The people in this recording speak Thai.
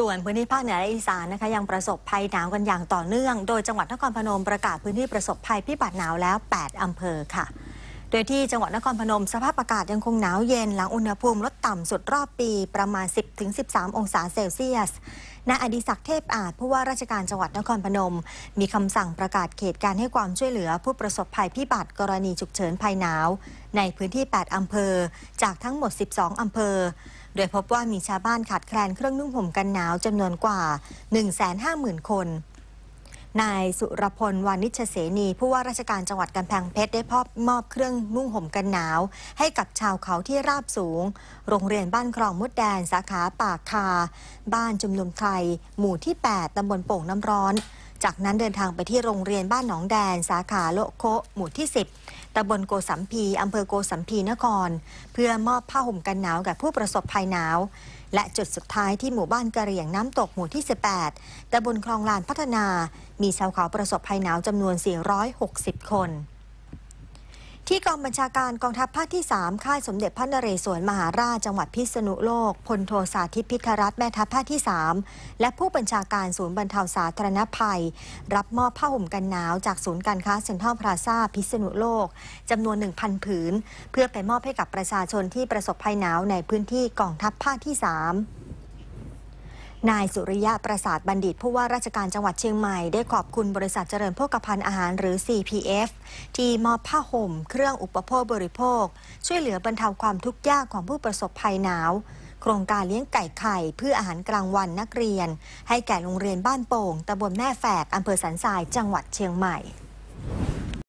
ส่วนพื้นที่ภาคเหนือและอีสานนะคะยังประสบภัยหนาวกันอย่างต่อเนื่อง โดยจังหวัดนครพนมประกาศพื้นที่ประสบภัยพิบัติหนาวแล้ว 8 อำเภอค่ะ โดยที่จังหวัดนครพนมสภาพอากาศยังคงหนาวเย็นหลังอุณหภูมิลดต่ำสุดรอบปีประมาณ 10-13 องศาเซลเซียสนายอดิศักดิ์เทพอาจผู้ว่าราชการจังหวัดนครพนม มีคำสั่งประกาศเขตการให้ความช่วยเหลือ ผู้ประสบภัยพิบัติกรณีฉุกเฉินภัยหนาว ในพื้นที่ 8 อำเภอ จากทั้งหมด 12 อำเภอโดยพบว่ามีชาวบ้านขาดแคลนเครื่องนุ่งห่มกันหนาวจำนวนกว่า 150,000 คน นายสุรพลวานิชเสนีผู้ว่าราชการจังหวัดกำแพงเพชรได้พอบมอบเครื่องนุ่งห่มกันหนาว ให้กับชาวเขาที่ราบสูง โรงเรียนบ้านคลองมุดแดนสาขาปากคา บ้านจุมนุมไทยหมู่ที่ 8ตำบลโป่งน้ำร้อนจากนั้นเดินทางไปที่โรงเรียนบ้านหนองแดน สาขาโลโคหมู่ที่ 10ตำบลโกสัมพีอำเภอโกสัมพี นคร เพื่อมอบผ้าห่มกันหนาวกับผู้ประสบภัยหนาวและจุดสุดท้ายที่หมู่บ้านกระเหรี่ยงน้ำตกหมู่ที่ 18ตำบลคลองลานพัฒนา มีชาวเขาประสบภัยหนาวจำนวน 460 คนที่กองบัญชาการกองทัพภาคที่ 3 ค่ายสมเด็จพระนเรศวร มหาราช จังหวัดพิษณุโลก พลโทสาธิตพิทรัตแม่ทัพภาคที่ 3 และผู้บัญชาการศูนย์บรรเทาสาธารณภัย รับมอบผ้าห่มกันหนาวจากศูนย์การค้าเซ็นทรัลพลาซาพิษณุโลก จำนวน 1,000 ผืน เพื่อไปมอบให้กับประชาชนที่ประสบภัยหนาวในพื้นที่กองทัพภาคที่3นายสุริยะประสาทบัณฑิต ผู้ว่าราชการจังหวัดเชียงใหม่ได้ขอบคุณบริษัทเจริญโภคภัณฑ์อาหารหรือ CPF ที่มอบผ้าห่มเครื่องอุปโภคบริโภค ช่วยเหลือบรรเทาความทุกข์ยากของผู้ประสบภัยหนาว โครงการเลี้ยงไก่ไข่เพื่ออาหารกลางวันนักเรียน ให้แก่โรงเรียนบ้านโป่งตำบลแม่แฝกอำเภอสันทรายจังหวัดเชียงใหม่